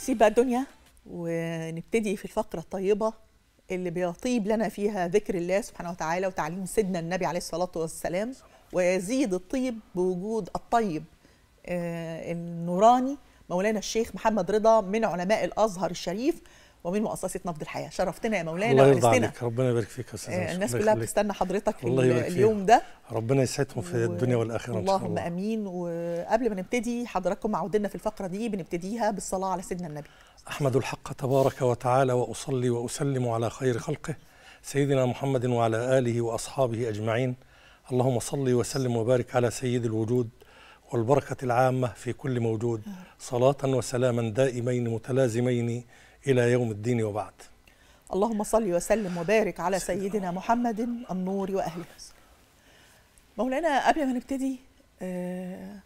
سيب بقى الدنيا ونبتدي في الفقرة الطيبة اللي بيطيب لنا فيها ذكر الله سبحانه وتعالى وتعليم سيدنا النبي عليه الصلاة والسلام ويزيد الطيب بوجود الطيب آه، النوراني مولانا الشيخ محمد رضا من علماء الأزهر الشريف ومن مؤسسه نبض الحياه شرفتنا يا مولانا الله يرضى عليك ربنا يبارك فيك يا استاذ آه الناس كلها بتستنى حضرتك اليوم ده ربنا يسعدهم في و... الدنيا والاخره اللهم إن شاء الله. امين وقبل ما نبتدي حضراتكم عودنا في الفقره دي بنبتديها بالصلاه على سيدنا النبي احمد الحق تبارك وتعالى واصلي واسلم على خير خلقه سيدنا محمد وعلى اله واصحابه اجمعين اللهم صل وسلم وبارك على سيد الوجود والبركة العامة في كل موجود صلاة وسلاما دائمين متلازمين إلى يوم الدين وبعد اللهم صل وسلم وبارك على سيدنا محمد النور وأهله مولانا قبل ما نبتدي آه،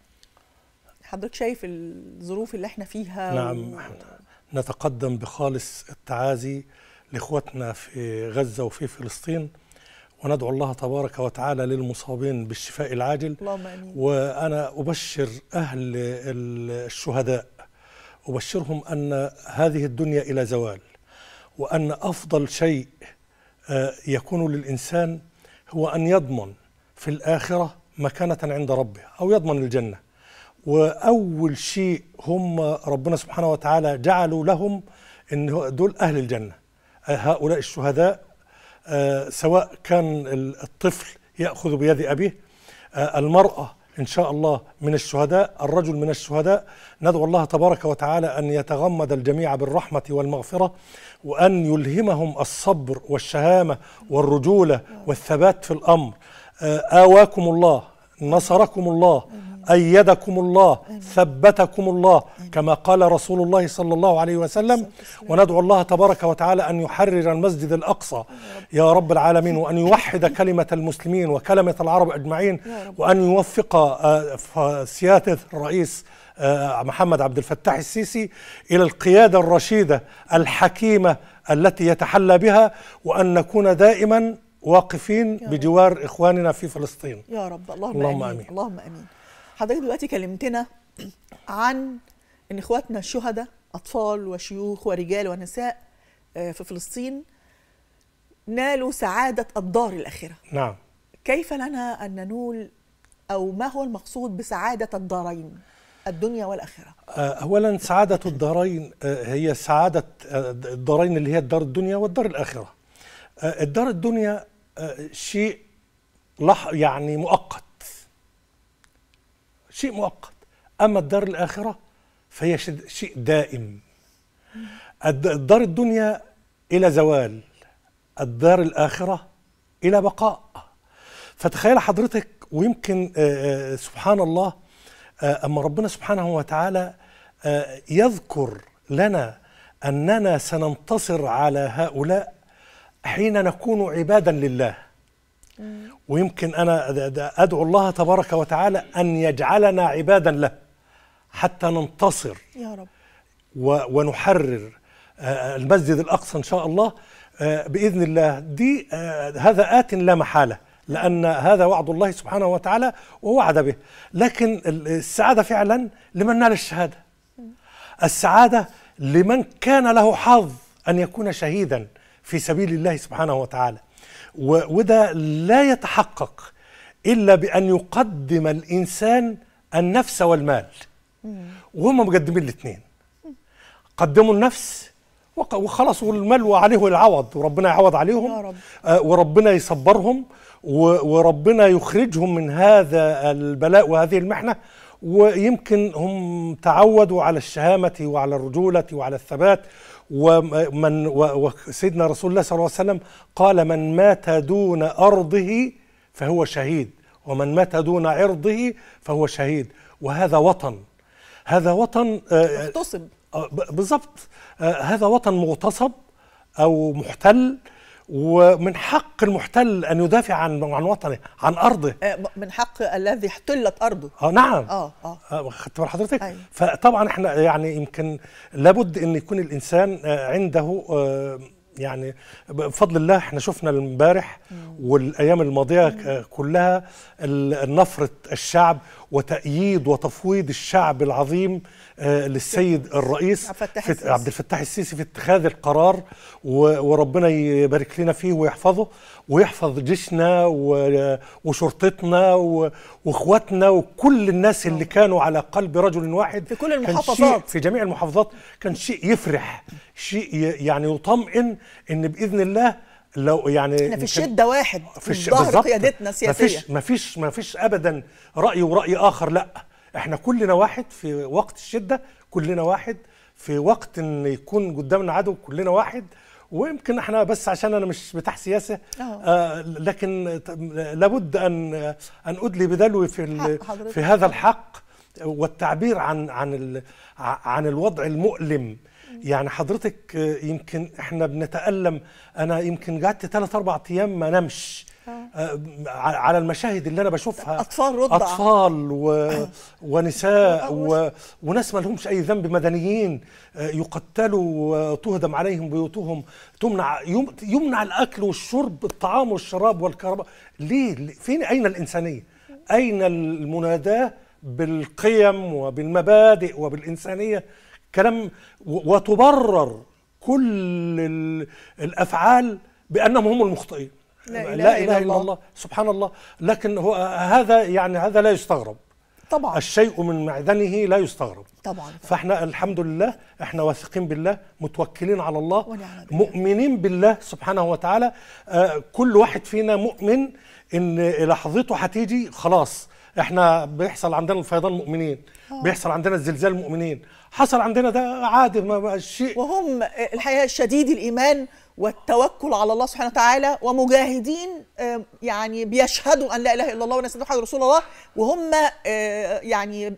حضرتك شايف الظروف اللي احنا فيها نعم و... نتقدم بخالص التعازي لاخواتنا في غزه وفي فلسطين وندعو الله تبارك وتعالى للمصابين بالشفاء العاجل اللهم امين وانا ابشر اهل الشهداء أبشرهم أن هذه الدنيا إلى زوال وأن أفضل شيء آه، يكون للإنسان هو أن يضمن في الآخرة مكانة عند ربه أو يضمن الجنة وأول شيء هم ربنا سبحانه وتعالى جعلوا لهم أن دول أهل الجنة آه، هؤلاء الشهداء آه، سواء كان الطفل يأخذ بيد أبيه المرأة إن شاء الله من الشهداء الرجل من الشهداء ندعو الله تبارك وتعالى أن يتغمد الجميع بالرحمة والمغفرة وأن يلهمهم الصبر والشهامة والرجولة والثبات في الأمر آه، آواكم الله نصركم الله أيدكم الله ثبتكم الله كما قال رسول الله صلى الله عليه وسلم وندعو الله تبارك وتعالى أن يحرر المسجد الأقصى يا رب العالمين وأن يوحد كلمة المسلمين وكلمة العرب أجمعين وأن يوفق آه، سيادة الرئيس آه، محمد عبد الفتاح السيسي إلى القيادة الرشيدة الحكيمة التي يتحلى بها وأن نكون دائما واقفين بجوار إخواننا في فلسطين يا رب اللهم, اللهم أمين. أمين اللهم أمين حضرتك دلوقتي كلمتنا عن ان اخواتنا الشهداء اطفال وشيوخ ورجال ونساء آه، في فلسطين نالوا سعاده الدار الاخره نعم كيف لنا ان ننول او ما هو المقصود بسعاده الدارين الدنيا والاخره آه، اولا سعاده الدارين آه، هي سعاده الدارين اللي هي الدار الدنيا والدار الاخره الدار الدنيا شيء لح يعني مؤقت شيء مؤقت أما الدار الآخرة فهي شيء دائم الدار الدنيا إلى زوال الدار الآخرة إلى بقاء فتخيل حضرتك ويمكن آه، آه، سبحان الله آه، أما ربنا سبحانه وتعالى يذكر لنا أننا سننتصر على هؤلاء حين نكون عبادا لله ويمكن أنا أدعو الله تبارك وتعالى أن يجعلنا عبادا له حتى ننتصر يا رب ونحرر آه، آه، المسجد الأقصى إن شاء الله آه، بإذن الله دي هذا آت لا محالة لأن هذا وعد الله سبحانه وتعالى ووعد به لكن السعادة فعلا لمن نال الشهادة السعادة لمن كان له حظ أن يكون شهيدا في سبيل الله سبحانه وتعالى وده لا يتحقق الا بان يقدم الانسان النفس والمال وهم مقدمين الاثنين قدموا النفس وخلاص والمال وعليه العوض وربنا يعوض عليهم يا رب. آه، وربنا يصبرهم وربنا يخرجهم من هذا البلاء وهذه المحنه ويمكن هم تعودوا على الشهامه وعلى الرجوله وعلى الثبات ومن وسيدنا رسول الله صلى الله عليه وسلم قال من مات دون أرضه فهو شهيد ومن مات دون عرضه فهو شهيد وهذا وطن هذا وطن آه، آه، مغتصب آه، بالظبط هذا وطن مغتصب أو محتل ومن حق المحتل ان يدافع عن عن وطنه عن ارضه آه، من حق الذي احتلت ارضه اه نعم آه،, اه اه خدت بال حضرتك أيوة. فطبعا احنا يعني يمكن لابد ان يكون الانسان آه، عنده يعني بفضل الله احنا شفنا امبارح والايام الماضيه مم. كلها نفره الشعب وتأييد وتفويض الشعب العظيم آه، للسيد الرئيس عبد الفتاح السيسي في اتخاذ القرار وربنا يبارك لنا فيه ويحفظه ويحفظ جيشنا وشرطتنا واخواتنا وكل الناس آه. اللي كانوا على قلب رجل واحد في كل المحافظات في جميع المحافظات كان شيء يفرح شيء يعني يطمئن ان باذن الله لو يعني احنا في الشده واحد في ظهر قيادتنا ما مفيش مفيش مفيش ابدا راي وراي اخر لا احنا كلنا واحد في وقت الشده كلنا واحد في وقت ان يكون قدامنا عدو كلنا واحد ويمكن احنا بس عشان انا مش بتاع سياسه آه, آه، لكن لابد ان ان ادلي بدلوي في في هذا الحق والتعبير عن عن عن الوضع المؤلم يعني حضرتك يمكن احنا بنتالم انا يمكن قعدت ثلاث اربع ايام ما نمش آه، على المشاهد اللي انا بشوفها اطفال رضع اطفال و... ونساء و... وناس ما لهمش اي ذنب مدنيين آه، يقتلوا وتهدم آه، عليهم بيوتهم تمنع يم... يمنع الاكل والشرب الطعام والشراب والكهرباء ليه فين اين الانسانيه اين المناداه بالقيم وبالمبادئ وبالانسانيه كلام وتبرر كل الافعال بانهم هم المخطئين لا, لا, لا إله إلا الله. الله سبحان الله لكن هو هذا يعني هذا لا يستغرب طبعا الشيء من معدنه لا يستغرب طبعا فاحنا الحمد لله احنا واثقين بالله متوكلين على الله بالله. مؤمنين بالله سبحانه وتعالى آه كل واحد فينا مؤمن ان لحظته هتيجي خلاص احنا بيحصل عندنا الفيضان مؤمنين آه. بيحصل عندنا الزلزال مؤمنين حصل عندنا ده عادي ما شيء وهم الحقيقه شديد الايمان والتوكل على الله سبحانه وتعالى ومجاهدين آه، يعني بيشهدوا ان لا اله الا الله وان سيدنا محمد رسول الله وهم آه، يعني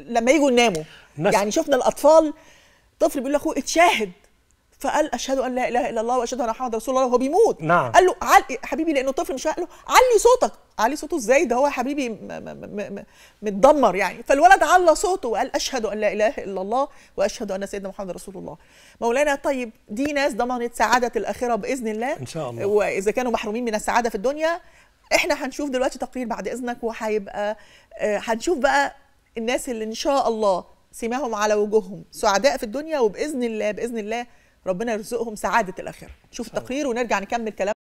لما يجوا يناموا يعني شفنا الاطفال طفل بيقول لاخوه اتشاهد فقال اشهد ان لا اله الا الله واشهد ان محمد رسول الله وهو بيموت نعم قال له علي حبيبي لانه طفل مش قال له علي صوتك علي صوته ازاي ده هو حبيبي متدمر يعني فالولد على صوته وقال اشهد ان لا اله الا الله واشهد ان سيدنا محمد رسول الله مولانا طيب دي ناس ضمنت سعاده الاخره باذن الله ان شاء الله واذا كانوا محرومين من السعاده في الدنيا احنا هنشوف دلوقتي تقرير بعد اذنك وهيبقى آه، هنشوف بقى الناس اللي ان شاء الله سماهم على وجوههم سعداء في الدنيا وباذن الله باذن الله ربنا يرزقهم سعاده الاخره نشوف التقرير ونرجع نكمل كلام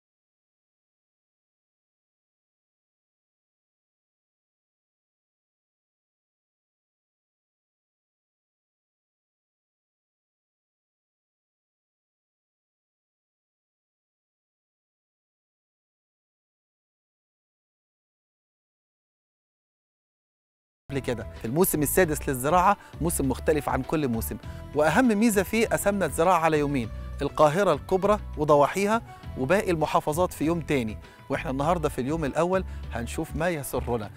قبل كده الموسم السادس للزراعة موسم مختلف عن كل موسم وأهم ميزة فيه قسمنا الزراعة على يومين القاهرة الكبرى وضواحيها وباقي المحافظات في يوم تاني وإحنا النهاردة في اليوم الأول هنشوف ما يسرنا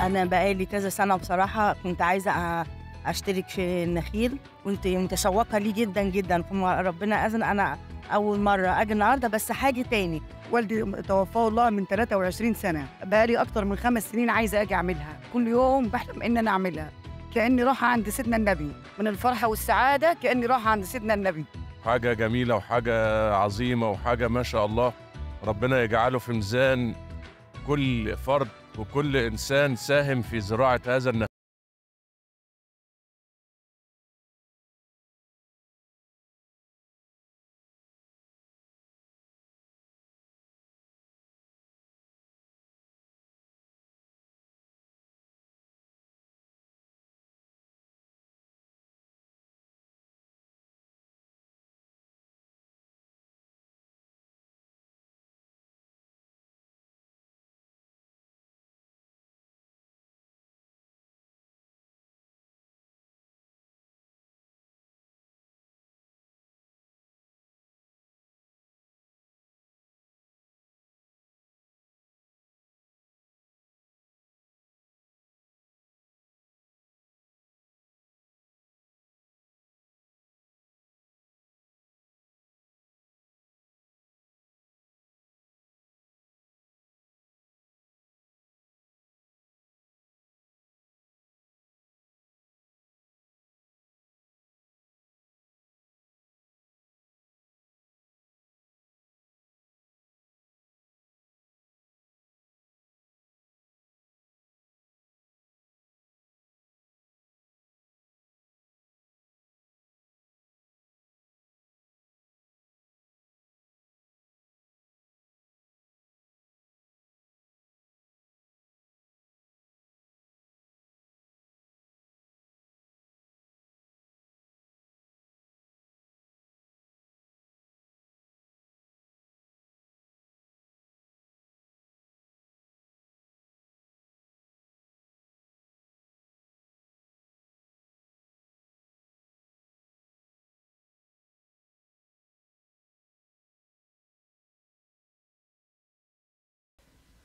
أنا بقالي كذا سنة بصراحة كنت عايزة أشترك في النخيل كنت متشوقة ليه جدا جدا ربنا أذن أنا أول مرة أجي النهاردة بس حاجة تاني والدي توفاه الله من 23 سنه بقالي اكتر من خمس سنين عايزه اجي اعملها كل يوم بحلم ان انا اعملها كاني رايحه عند سيدنا النبي من الفرحه والسعاده كاني رايحه عند سيدنا النبي حاجه جميله وحاجه عظيمه وحاجه ما شاء الله ربنا يجعله في ميزان كل فرد وكل انسان ساهم في زراعه هذا النهج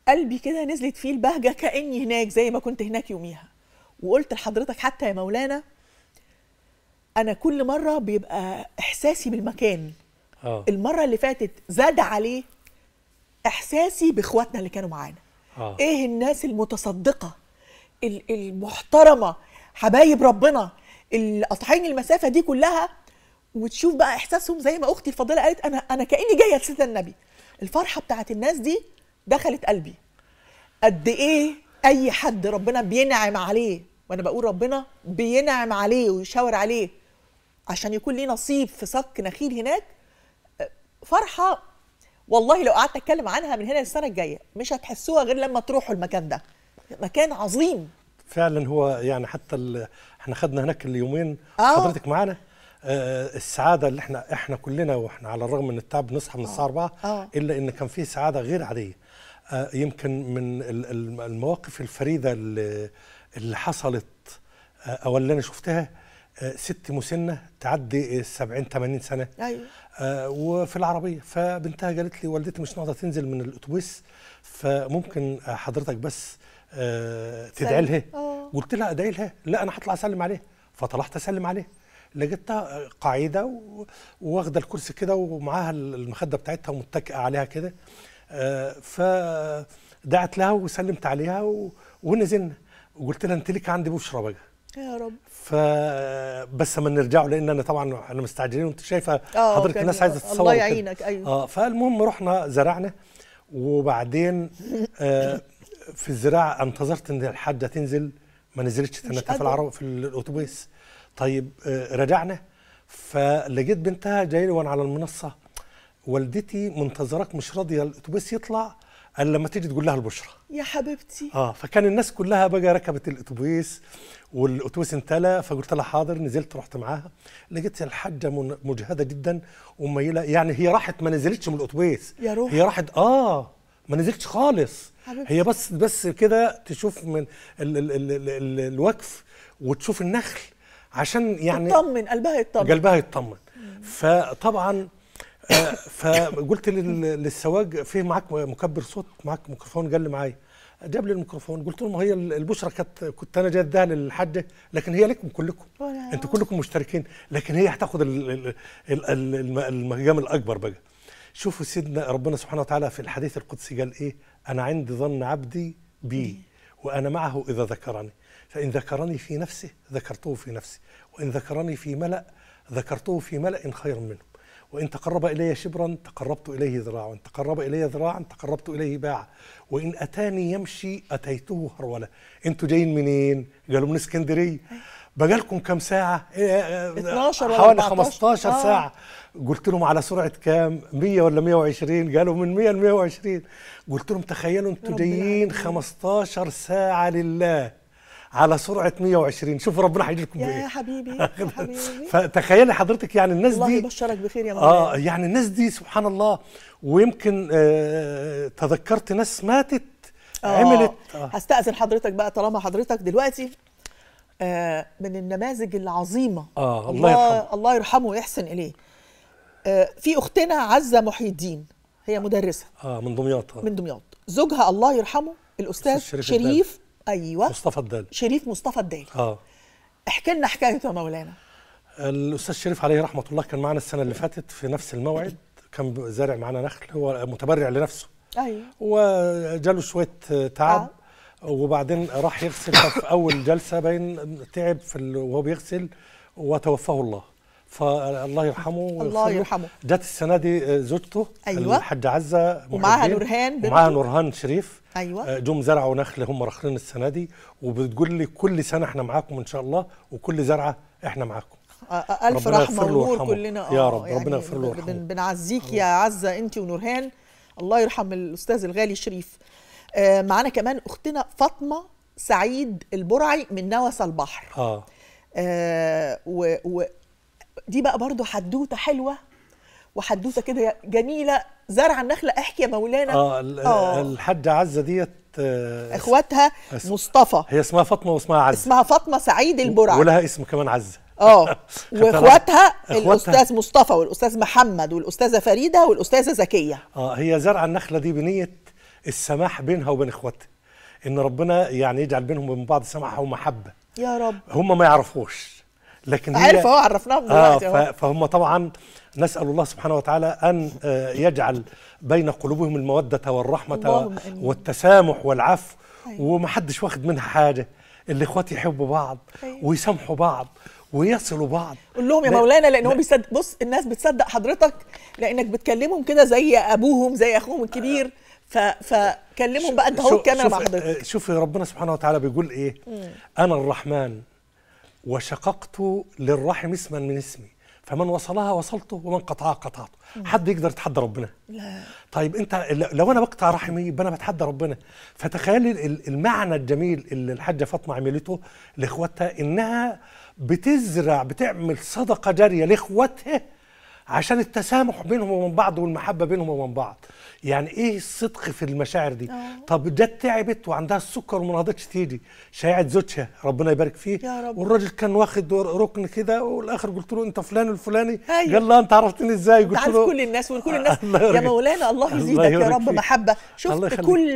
قلبي كده نزلت فيه البهجة كأني هناك زي ما كنت هناك يوميها وقلت لحضرتك حتى يا مولانا أنا كل مرة بيبقى إحساسي بالمكان أوه. المرة اللي فاتت زاد عليه إحساسي بإخواتنا اللي كانوا معانا آه. إيه الناس المتصدقة المحترمة حبايب ربنا اللي قاطعين المسافة دي كلها وتشوف بقى إحساسهم زي ما أختي الفضيلة قالت أنا أنا كأني جاية لسيدنا النبي الفرحة بتاعت الناس دي دخلت قلبي قد ايه اي حد ربنا بينعم عليه وانا بقول ربنا بينعم عليه ويشاور عليه عشان يكون ليه نصيب في صك نخيل هناك فرحه والله لو قعدت اتكلم عنها من هنا للسنه الجايه مش هتحسوها غير لما تروحوا المكان ده مكان عظيم فعلا هو يعني حتى احنا خدنا هناك اليومين آه. حضرتك معانا آه السعاده اللي احنا احنا كلنا واحنا على الرغم من التعب بنصحى من آه. الساعه 4 آه. الا ان كان في سعاده غير عاديه آه، يمكن من المواقف الفريدة اللي حصلت آه، أو اللي أنا شفتها آه، ست مسنة تعدي السبعين 80 سنة أيوة. وفي العربية فبنتها قالت لي والدتي مش ناقدة تنزل من الأتوبيس فممكن حضرتك بس تدعي لها قلت لها أدعي لها لا أنا هطلع أسلم عليها فطلعت أسلم عليها لقيتها قاعده واخده الكرسي كده ومعاها المخده بتاعتها ومتكئه عليها كده فدعت لها وسلمت عليها ونزلنا وقلت لها انت لك عندي بشرى بقى يا رب فبس ما نرجعوا لان انا طبعا احنا مستعجلين وانت شايفه آه، حضرتك الناس عايزه تتصور الله يعينك ايوه اه فالمهم رحنا زرعنا وبعدين آه في الزراعه انتظرت ان الحاجه تنزل ما نزلتش ثلاثه في العرب في الاتوبيس طيب آه رجعنا فلقيت بنتها جايه لي وانا على المنصه والدتي منتظراك مش راضيه الاتوبيس يطلع الا لما تيجي تقول لها البشرى يا حبيبتي اه فكان الناس كلها بقى ركبت الاتوبيس والاتوبيس امتلى فقلت لها حاضر نزلت رحت معاها لقيت الحاجه مجهده جدا وميله يعني هي راحت ما نزلتش من الاتوبيس يا روح هي راحت اه ما نزلتش خالص حبيبتي. هي بس بس كده تشوف من ال ال ال ال ال الوقف وتشوف النخل عشان يعني تطمن قلبها يطمن قلبها يطمن فطبعا آه، فقلت للسواق في معاك مكبر صوت معاك ميكروفون قال لي معايا جاب لي الميكروفون قلت له ما هي البشرة كانت كنت انا جاي اديها للحاجه لكن هي لكم كلكم انتوا كلكم مشتركين لكن هي هتاخد المقام الاكبر بقى شوفوا سيدنا ربنا سبحانه وتعالى في الحديث القدسي قال ايه انا عند ظن عبدي بي وانا معه اذا ذكرني فان ذكرني في نفسه ذكرته في نفسي وان ذكرني في ملأ ذكرته في ملأ خير منه وإن تقرب إلي شبرا تقربت إليه ذراعا وإن تقرب إلي ذراعا تقربت إليه باعا وإن أتاني يمشي أتيته هرولة أنتوا جايين منين؟ قالوا من اسكندرية بقالكم كم ساعة؟ 12 إيه، إيه، إيه، حوالي 15 آه. ساعة قلت لهم على سرعة كام؟ 100 ولا 120 قالوا من 100 ل 120 قلت لهم تخيلوا انتوا جايين 15 ساعة لله على سرعه 120 شوفوا ربنا هيجيلكم بايه يا حبيبي حبيبي فتخيلي حضرتك يعني الناس الله دي الله يبشرك بخير يا آه، مولانا اه يعني الناس دي سبحان الله ويمكن آه تذكرت ناس ماتت آه عملت آه هستأذن حضرتك بقى طالما حضرتك دلوقتي آه من النماذج العظيمه آه الله يرحمه, الله يرحمه ويحسن اليه آه في اختنا عزه محي الدين هي مدرسه اه من دمياط من دمياط زوجها الله يرحمه الاستاذ شريف, شريف ايوه مصطفى الدال شريف مصطفى الدال اه احكي لنا حكايته يا مولانا الاستاذ شريف عليه رحمه الله كان معنا السنه اللي فاتت في نفس الموعد كان زارع معنا نخل هو متبرع لنفسه ايوه وجاله شويه تعب آه. وبعدين راح يغسل في اول جلسه باين تعب في وهو بيغسل وتوفاه الله فالله يرحمه الله يرحمه جت السنه دي آه، زوجته ايوه الحاج عزه ومعاها نورهان ومعاها نورهان شريف ايوه آه، جم زرعوا نخل هم راخرين السنه دي وبتقول لي كل سنه احنا معاكم ان شاء الله وكل زرعه احنا معاكم الف رحمه ونور كلنا يا آه، رب يعني ربنا يغفر له بنعزيك يا عزه انت ونورهان الله يرحم الاستاذ الغالي شريف معانا كمان اختنا فاطمه سعيد البرعي من نوس البحر اه, آه و, و دي بقى برضو حدوته حلوه وحدوته كده جميله زرع النخله احكي يا مولانا اه, آه. الحاجه عزه ديت آه اخواتها أس... مصطفى هي اسمها فاطمه واسمها عزه اسمها فاطمه سعيد البرع ولها اسم كمان عزه اه واخواتها الاستاذ مصطفى والاستاذ محمد والاستاذه فريده والاستاذه زكيه اه هي زرع النخله دي بنيه السماح بينها وبين اخواتها ان ربنا يعني يجعل بينهم وبين بعض سماحه ومحبه يا رب هم ما يعرفوش لكن عارف آه، اهو عرفناهم دلوقتي آه فهم طبعا نسال الله سبحانه وتعالى ان آه، يجعل بين قلوبهم الموده والرحمه والتسامح والعفو طيب. ومحدش واخد منها حاجه الاخوات يحبوا بعض طيب. ويسامحوا بعض ويصلوا بعض قول لهم يا مولانا لان هو بيصدق بص الناس بتصدق حضرتك لانك بتكلمهم كده زي ابوهم زي اخوهم الكبير ف فكلمهم بقى انت اهو الكاميرا مع آه، حضرتك شوف ربنا سبحانه وتعالى بيقول ايه انا الرحمن وشققت للرحم اسما من اسمي فمن وصلها وصلته ومن قطعها قطعته حد يقدر يتحدى ربنا لا. طيب انت لو انا بقطع رحمي يبقى انا بتحدى ربنا فتخيل المعنى الجميل اللي الحاجه فاطمه عملته لاخواتها انها بتزرع بتعمل صدقه جاريه لاخواتها عشان التسامح بينهم وبين بعض والمحبه بينهم وبين بعض يعني ايه الصدق في المشاعر دي أوه. طب جت تعبت وعندها السكر وما رضتش تيجي شيعت زوجها ربنا يبارك فيه يا رب. والراجل كان واخد ركن كده والاخر قلت له انت فلان الفلاني أيوه. قال لا انت عرفتني ازاي قلت له كل الناس وكل آه، الناس يا مولانا الله يزيدك الله يا رب محبه شفت كل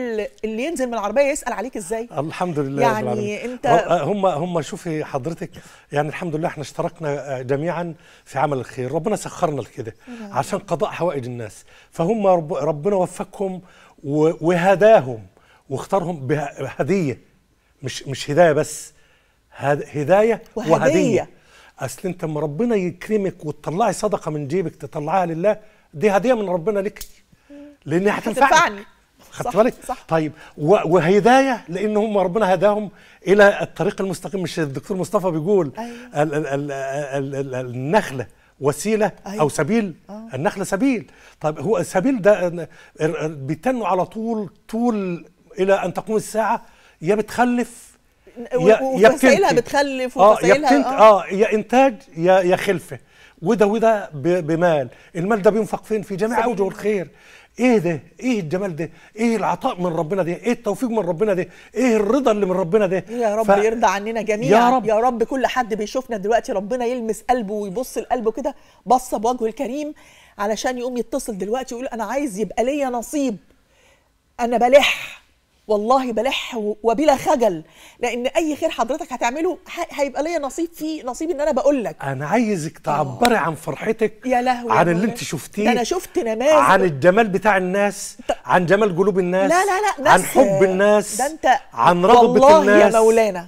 اللي ينزل من العربيه يسال عليك ازاي الحمد لله يعني انت هم هم شوفي حضرتك يعني الحمد لله احنا اشتركنا جميعا في عمل الخير ربنا سخرنا يعمل كده عشان قضاء حوائج الناس فهم رب ربنا وفقهم وهداهم واختارهم بهديه مش مش هدايه بس هدايه وهديه, وهدية. اصل انت لما ربنا يكرمك وتطلعي صدقه من جيبك تطلعها لله دي هديه من ربنا لك لان هتنفعني خدت بالك؟ طيب وهدايه لان هم ربنا هداهم الى الطريق المستقيم مش الدكتور مصطفى بيقول أيوة. ال ال ال النخله وسيله أيوة. او سبيل آه. النخل سبيل طب هو السبيل ده بيتنوا على طول طول الى ان تقوم الساعه يا بتخلف آه، يا وفصائلها بتخلف وفصائلها اه, آه. يا انتاج يا يا خلفه وده وده بمال المال ده بينفق فين في جميع اوجه الخير ايه ده ايه الجمال ده ايه العطاء من ربنا ده ايه التوفيق من ربنا ده ايه الرضا اللي من ربنا ده يا رب ف... يرضى عننا جميعا يا رب. يا رب كل حد بيشوفنا دلوقتي ربنا يلمس قلبه ويبص لقلبه كده بصه بوجهه الكريم علشان يقوم يتصل دلوقتي ويقول انا عايز يبقى ليا نصيب انا بلح والله بلح وبلا خجل لان اي خير حضرتك هتعمله هيبقى ليا نصيب فيه نصيب ان انا بقول لك انا عايزك آه. تعبري عن فرحتك يا لهوي عن اللي انت شفتيه انا شفت نماذج عن الجمال بتاع الناس عن جمال قلوب الناس لا لا لا ناس عن حب آه، الناس ده انت عن رغبه والله الناس والله يا مولانا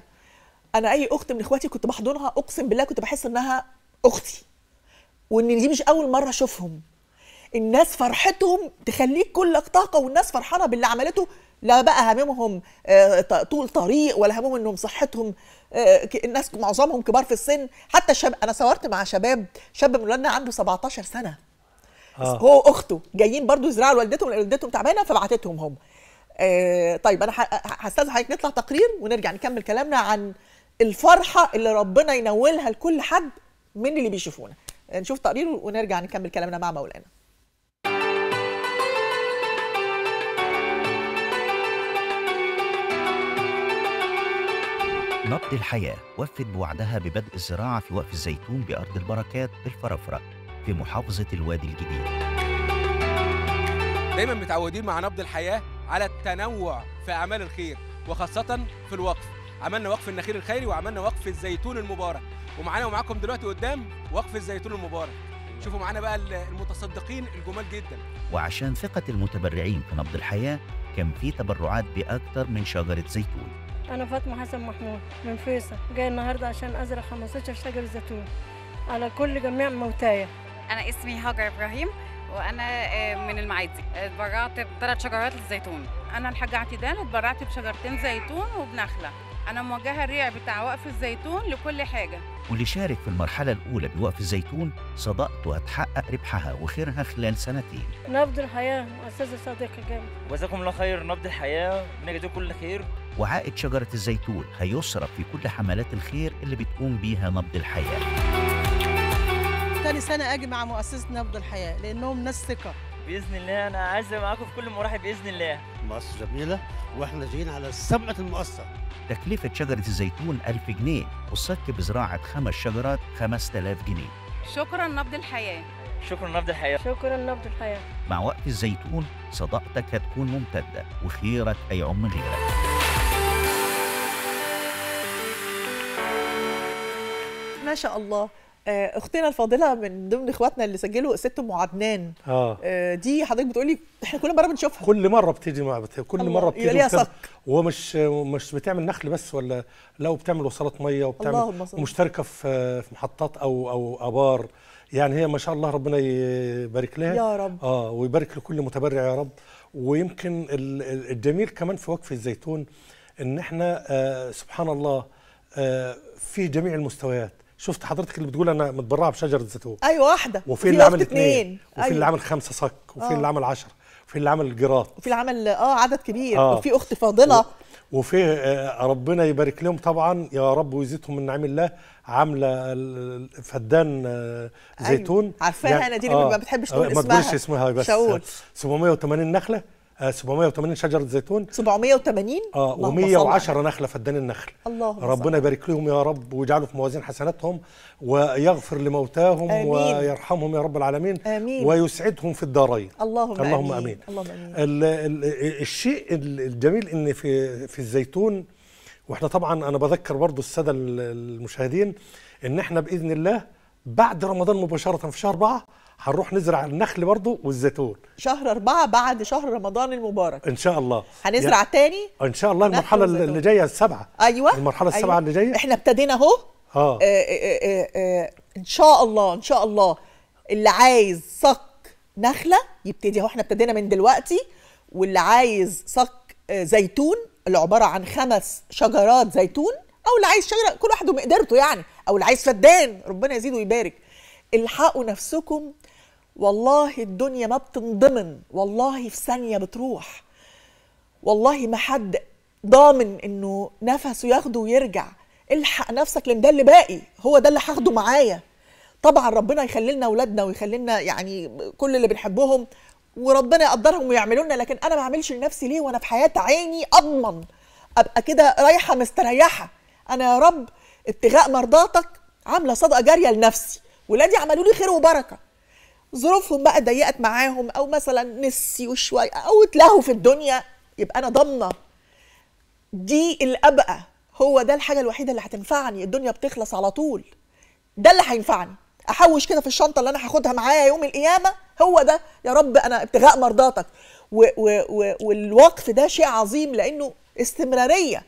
انا اي اخت من اخواتي كنت بحضنها اقسم بالله كنت بحس انها اختي وان دي مش اول مره اشوفهم الناس فرحتهم تخليك كلك طاقه والناس فرحانه باللي عملته لا بقى هممهم آه، طول طريق ولا هاممهم انهم صحتهم آه، الناس معظمهم كبار في السن حتى شاب انا صورت مع شباب شاب من ولادنا عنده 17 سنه آه. هو اخته جايين برضو يزرعوا لوالدتهم والدتهم تعبانه فبعتتهم هم آه طيب انا هستاذن حضرتك نطلع تقرير ونرجع نكمل كلامنا عن الفرحه اللي ربنا ينولها لكل حد من اللي بيشوفونا نشوف تقرير ونرجع نكمل كلامنا مع مولانا نبض الحياة وفت بوعدها ببدء الزراعة في وقف الزيتون بأرض البركات بالفرفرة في محافظة الوادي الجديد دايما متعودين مع نبض الحياة على التنوع في أعمال الخير وخاصة في الوقف عملنا وقف النخيل الخيري وعملنا وقف الزيتون المبارك ومعانا ومعاكم دلوقتي قدام وقف الزيتون المبارك شوفوا معانا بقى المتصدقين الجمال جدا وعشان ثقة المتبرعين في نبض الحياة كان في تبرعات بأكثر من شجرة زيتون أنا فاطمة حسن محمود من فيصل جاي النهاردة عشان أزرع 15 شجر زيتون على كل جميع موتايا أنا اسمي هاجر إبراهيم وأنا آه، من المعادي آه، اتبرعت بثلاث شجرات الزيتون أنا الحاجة اعتدال اتبرعت بشجرتين زيتون وبنخلة أنا موجهة الريع بتاع وقف الزيتون لكل حاجة واللي شارك في المرحلة الأولى بوقف الزيتون صدقته هتحقق ربحها وخيرها خلال سنتين نبض الحياة أستاذ صديقي جامد جزاكم الله خير نبض الحياة بنجدكم كل خير وعائد شجرة الزيتون هيصرف في كل حملات الخير اللي بتقوم بيها نبض الحياة تاني سنة أجي مع مؤسسة نبض الحياة لأنهم ناس ثقة بإذن الله أنا عازم معاكم في كل مراحل بإذن الله مؤسسة جميلة وإحنا جايين على سمعة المؤسسة تكلفة شجرة الزيتون 1000 جنيه والصك بزراعة خمس شجرات 5000 جنيه شكرا نبض الحياة شكرا نبض الحياة شكرا نبض الحياة مع وقت الزيتون صداقتك هتكون ممتدة وخيرك هيعم غيرك ما شاء الله آه، اختنا الفاضله من ضمن اخواتنا اللي سجلوا ست ام عدنان آه. آه. دي حضرتك بتقولي احنا كل مره بنشوفها كل مره بتيجي مع كل الله. مره بتيجي ومش مش بتعمل نخل بس ولا لا وبتعمل وصلات ميه وبتعمل مشتركه في محطات او او ابار يعني هي ما شاء الله ربنا يبارك لها يا رب اه ويبارك لكل متبرع يا رب ويمكن الجميل كمان في وقف الزيتون ان احنا آه سبحان الله آه في جميع المستويات شفت حضرتك اللي بتقول انا متبرعه بشجره زيتون ايوه واحده وفي اللي عمل اثنين وفي أيوة. اللي عمل خمسه صك وفي آه. اللي عمل 10 وفي اللي عمل جراط وفي اللي عمل اه عدد كبير آه. وفي اخت فاضله و... وفي آه ربنا يبارك لهم طبعا يا رب ويزيدهم من نعم الله عامله فدان آه أيوة. زيتون أيوة. عارفاها يعني انا دي اللي آه. ما بتحبش تقول اسمها ما تقولش اسمها بس شاول 780 نخله 780 آه، شجره زيتون 780 اه و110 نخله فدان النخل الله ربنا يبارك لهم يا رب ويجعله في موازين حسناتهم ويغفر لموتاهم آمين. ويرحمهم يا رب العالمين آمين. ويسعدهم في الدارين اللهم, اللهم امين, آمين. اللهم امين الشيء الجميل ان في في الزيتون واحنا طبعا انا بذكر برضو الساده المشاهدين ان احنا باذن الله بعد رمضان مباشره في شهر 4 هنروح نزرع النخل برضه والزيتون شهر أربعة بعد شهر رمضان المبارك إن شاء الله هنزرع يعني تاني إن شاء الله المرحلة والزيتون. اللي جاية السبعة أيوة المرحلة السبعة أيوة. اللي جاية إحنا ابتدينا أهو آه. آه،, آه،, آه. إن شاء الله إن شاء الله اللي عايز صك نخلة يبتدي أهو إحنا ابتدينا من دلوقتي واللي عايز صك زيتون اللي عبارة عن خمس شجرات زيتون أو اللي عايز شجرة كل واحد ومقدرته يعني أو اللي عايز فدان ربنا يزيده ويبارك الحقوا نفسكم والله الدنيا ما بتنضمن والله في ثانية بتروح والله ما حد ضامن انه نفسه ياخده ويرجع الحق نفسك لان ده اللي باقي هو ده اللي هاخده معايا طبعا ربنا يخلي لنا اولادنا ويخلي لنا يعني كل اللي بنحبهم وربنا يقدرهم ويعملوا لنا لكن انا ما اعملش لنفسي ليه وانا في حياه عيني اضمن ابقى كده رايحه مستريحه انا يا رب ابتغاء مرضاتك عامله صدقه جاريه لنفسي ولادي عملوا لي خير وبركه ظروفهم بقى ضيقت معاهم او مثلا نسيوا شويه او اتلهوا في الدنيا يبقى انا ضامنه دي الابقى هو ده الحاجه الوحيده اللي هتنفعني الدنيا بتخلص على طول ده اللي هينفعني احوش كده في الشنطه اللي انا هاخدها معايا يوم القيامه هو ده يا رب انا ابتغاء مرضاتك و و و والوقف ده شيء عظيم لانه استمراريه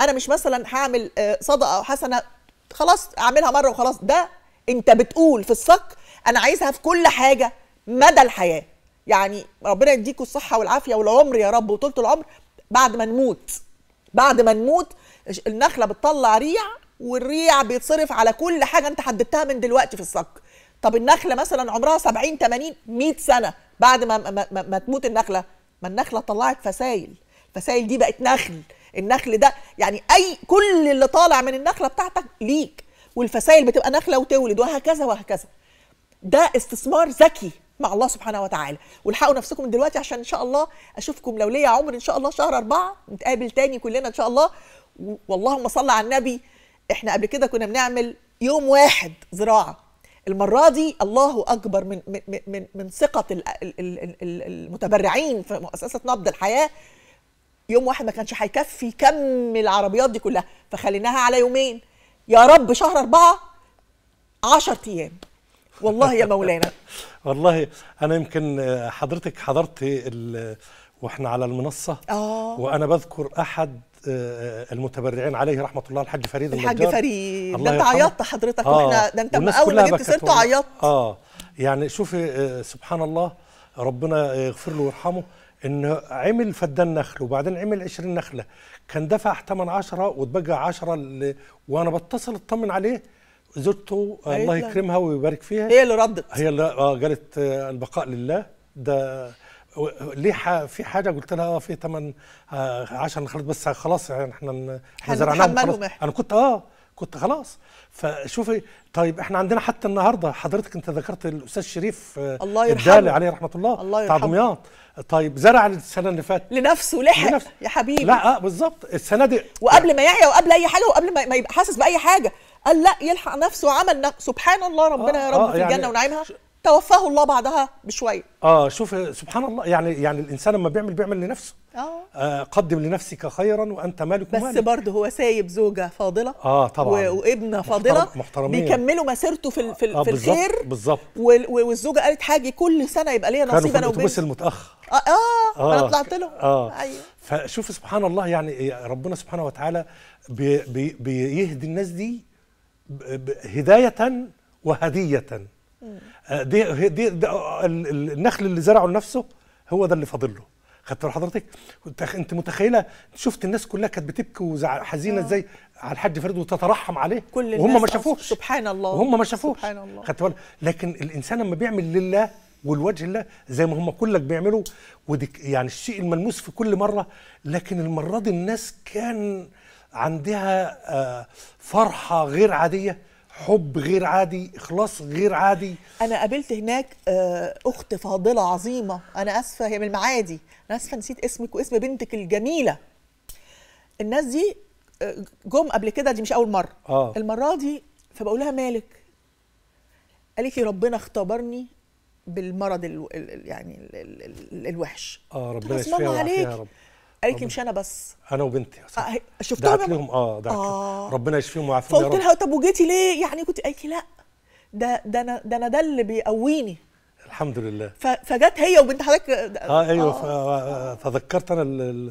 انا مش مثلا هعمل آه، صدقه او حسنه خلاص اعملها مره وخلاص ده انت بتقول في الصك انا عايزها في كل حاجه مدى الحياه يعني ربنا يديكوا الصحه والعافيه والعمر يا رب وطولة العمر بعد ما نموت بعد ما نموت النخله بتطلع ريع والريع بيتصرف على كل حاجه انت حددتها من دلوقتي في الصك طب النخله مثلا عمرها 70 80 100 سنه بعد ما ما, ما, ما تموت النخله ما النخله طلعت فسايل الفسايل دي بقت نخل النخل ده يعني اي كل اللي طالع من النخله بتاعتك ليك والفسايل بتبقى نخله وتولد وهكذا وهكذا ده استثمار ذكي مع الله سبحانه وتعالى والحقوا نفسكم من دلوقتي عشان ان شاء الله اشوفكم لو ليا عمر ان شاء الله شهر أربعة نتقابل تاني كلنا ان شاء الله واللهم صل على النبي احنا قبل كده كنا بنعمل يوم واحد زراعه المره دي الله اكبر من من من, من ثقه المتبرعين في مؤسسه نبض الحياه يوم واحد ما كانش هيكفي كم العربيات دي كلها فخليناها على يومين يا رب شهر أربعة عشر أيام والله يا مولانا والله انا يمكن حضرتك حضرت واحنا على المنصه اه وانا بذكر احد آه، آه، المتبرعين عليه رحمه الله الحاج فريد الحاج النجار فريد الله ده انت عيطت حضرتك آه واحنا ده انت اول ما جبت سيرته عيطت اه يعني شوفي آه، سبحان الله ربنا يغفر له ويرحمه انه عمل فدان نخل وبعدين عمل 20 نخله كان دفع ثمن 10 وتبقى 10 وانا بتصل اطمن عليه زرته آه، الله يكرمها ويبارك فيها هي اللي ردت هي اللي اه قالت آه، البقاء لله ده ليه في حاجه قلت لها اه في ثمن آه، عشان خلاص بس خلاص يعني احنا زرعناهم انا كنت اه كنت خلاص فشوفي طيب احنا عندنا حتى النهارده حضرتك انت ذكرت الاستاذ شريف الله يرحمه الدالي عليه رحمه الله, الله بتاع دمياط طيب زرع السنه اللي فاتت لنفسه لحق لنفسه. يا حبيبي لا اه بالظبط السنه دي وقبل ما يعيا وقبل اي حاجه وقبل ما يبقى حاسس باي حاجه قال لا يلحق نفسه وعمل نفسه سبحان الله ربنا آه يا رب آه في الجنه يعني ونعيمها توفاه الله بعدها بشويه اه شوف سبحان الله يعني يعني الانسان لما بيعمل بيعمل لنفسه آه. آه قدم لنفسك خيرا وانت مالك بس برضه هو سايب زوجه فاضله اه طبعا وابنه فاضله محترم بيكملوا مسيرته في في, آه في الخير بالظبط والزوجه قالت حاجه كل سنه يبقى ليا نصيب انا وبنتي المتاخر اه اه, آه انا طلعت له اه ايوه فشوف سبحان الله يعني ربنا سبحانه وتعالى بي بي بيهدي الناس دي هداية وهدية آه، دي, دي, دي النخل اللي زرعه لنفسه هو ده اللي فاضل له خدت حضرتك انت متخيله شفت الناس كلها كانت بتبكي وحزينه آه. ازاي على الحاج فريد وتترحم عليه كل وهم ما شافوش سبحان الله وهم ما شافوش سبحان الله خدت بالك لكن الانسان لما بيعمل لله والوجه الله زي ما هم كلك بيعملوا ودي يعني الشيء الملموس في كل مره لكن المره دي الناس كان عندها آه، فرحه غير عاديه حب غير عادي اخلاص غير عادي انا قابلت هناك آه، اخت فاضله عظيمه انا اسفه هي من المعادي انا اسفه نسيت اسمك واسم بنتك الجميله الناس دي آه، جم قبل كده دي مش اول مره آه. المره دي فبقول لها مالك قالت لي ربنا اختبرني بالمرض الـ يعني الـ الـ الوحش اه ربنا يشفيها عليك يا رب قالت لي مش انا بس انا وبنتي آه شفتهم دعت لهم اه دعت آه. ربنا يشفيهم ويعافيهم يا رب فقلت لها طب وجيتي ليه يعني كنت قالت لي لا ده ده انا ده انا ده اللي بيقويني الحمد لله فجت هي وبنت حضرتك اه ايوه آه. تذكرت انا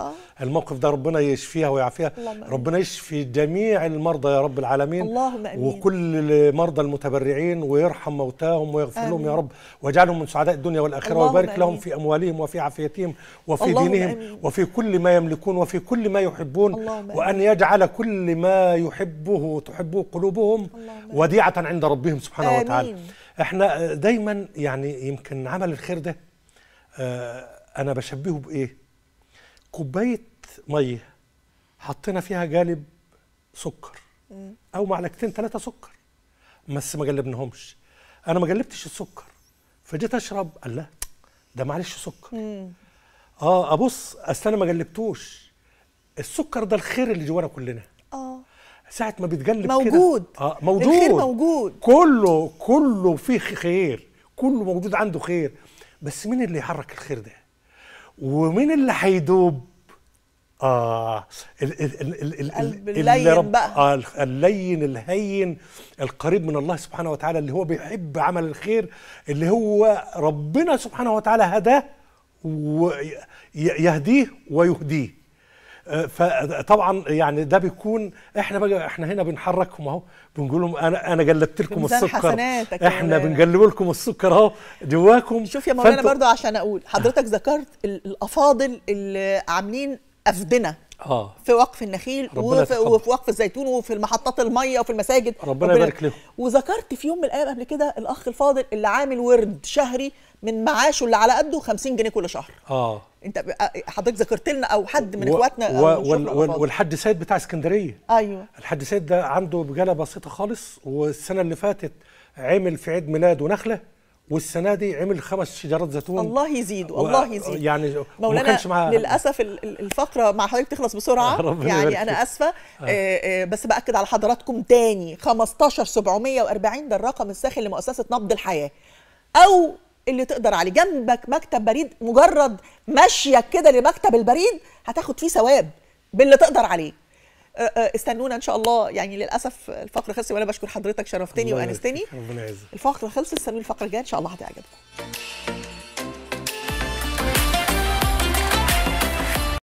آه. الموقف ده ربنا يشفيها ويعافيها ربنا يشفي جميع المرضى يا رب العالمين اللهم امين وكل مرضى المتبرعين ويرحم موتاهم ويغفر لهم يا رب واجعلهم من سعداء الدنيا والاخره ويبارك لهم في اموالهم وفي عافيتهم وفي دينهم أمين. وفي كل ما يملكون وفي كل ما يحبون وان يجعل كل ما يحبه تحبه قلوبهم وديعه عند ربهم سبحانه آمين. وتعالى احنا دايما يعني يمكن عمل الخير ده آه، انا بشبهه بايه كوبايه ميه حطينا فيها جالب سكر او معلقتين ثلاثه سكر بس ما جلبناهمش انا ما جلبتش السكر فجيت اشرب قال لا ده معلش سكر اه ابص اصل انا ما جلبتوش السكر ده الخير اللي جوانا كلنا ساعه ما بيتجلب موجود اه موجود الخير موجود كله كله فيه خير كله موجود عنده خير بس مين اللي يحرك الخير ده ومين اللي هيدوب اه ال ال ال ال ال القلب اللين بقى آه اللين الهين القريب من الله سبحانه وتعالى اللي هو بيحب عمل الخير اللي هو ربنا سبحانه وتعالى هداه ويهديه ويهديه فطبعا يعني ده بيكون احنا بقى احنا هنا بنحركهم اهو بنقول لهم انا انا جلبت لكم السكر احنا بنجلب لكم السكر اهو جواكم شوف يا مولانا برضو عشان اقول حضرتك ذكرت الافاضل اللي عاملين افدنه آه. في وقف النخيل وفي, وفي وقف الزيتون وفي المحطات الميه وفي المساجد ربنا, ربنا يبارك لهم وذكرت في يوم من الايام قبل كده الاخ الفاضل اللي عامل ورد شهري من معاشه اللي على قده 50 جنيه كل شهر اه انت حضرتك ذكرت لنا او حد من اخواتنا و... و... وال... وال... والحد سيد بتاع اسكندريه ايوه الحد سيد ده عنده بجاله بسيطه خالص والسنه اللي فاتت عمل في عيد ميلاده نخله والسنه دي عمل خمس شجرات زيتون الله يزيد والله الله يزيد يعني مولانا كانش للاسف الفقره مع حضرتك تخلص بسرعه يعني انا اسفه آه. آه،, آه. بس باكد على حضراتكم تاني 15740 ده الرقم الساخن لمؤسسه نبض الحياه او اللي تقدر عليه جنبك مكتب بريد مجرد مشيك كده لمكتب البريد هتاخد فيه ثواب باللي تقدر عليه أه، أه، استنونا ان شاء الله يعني للاسف الفقره خلصت وانا بشكر حضرتك شرفتني وانستني الفقره خلصت استنوني الفقره الجايه ان شاء الله هتعجبكم